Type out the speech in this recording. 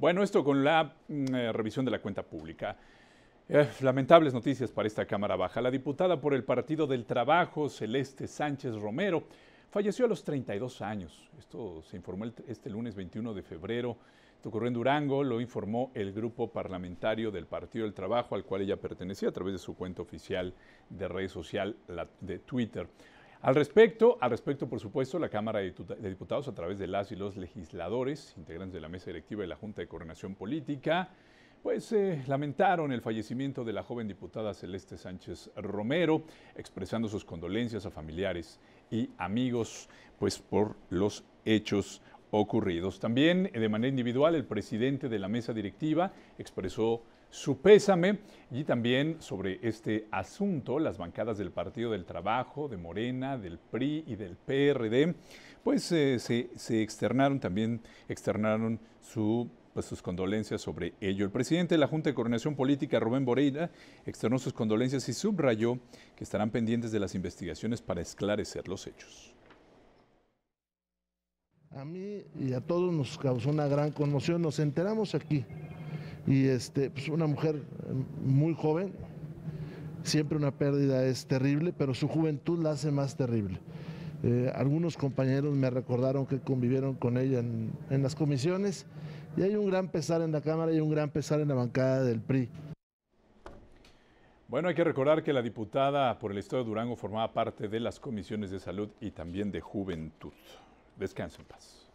Bueno, esto con la mm, eh, revisión de la cuenta pública. Eh, lamentables noticias para esta Cámara Baja. La diputada por el Partido del Trabajo, Celeste Sánchez Romero, falleció a los 32 años. Esto se informó este lunes 21 de febrero. Esto ocurrió en Durango, lo informó el grupo parlamentario del Partido del Trabajo al cual ella pertenecía a través de su cuenta oficial de red social la, de Twitter. Al respecto, al respecto, por supuesto, la Cámara de Diputados, a través de las y los legisladores, integrantes de la mesa directiva de la Junta de Coordinación Política, pues eh, lamentaron el fallecimiento de la joven diputada Celeste Sánchez Romero, expresando sus condolencias a familiares y amigos, pues por los hechos ocurridos. También eh, de manera individual, el presidente de la mesa directiva expresó su pésame y también sobre este asunto las bancadas del Partido del Trabajo, de Morena, del PRI y del PRD, pues eh, se, externaron también, externaron su, pues, sus condolencias sobre ello. El presidente de la Junta de Coordinación Política, Rubén Boreira, externó sus condolencias y subrayó que estarán pendientes de las investigaciones para esclarecer los hechos. A mí y a todos nos causó una gran conmoción, nos enteramos aquí. Y este, pues una mujer eh, muy joven, siempre una pérdida es terrible, pero su juventud la hace más terrible. Eh, algunos compañeros me recordaron que convivieron con ella en, en, las comisiones y hay un gran pesar en la Cámara y un gran pesar en la bancada del PRI. Bueno, hay que recordar que la diputada por el Estado de Durango formaba parte de las comisiones de salud y también de juventud. Descansen en paz.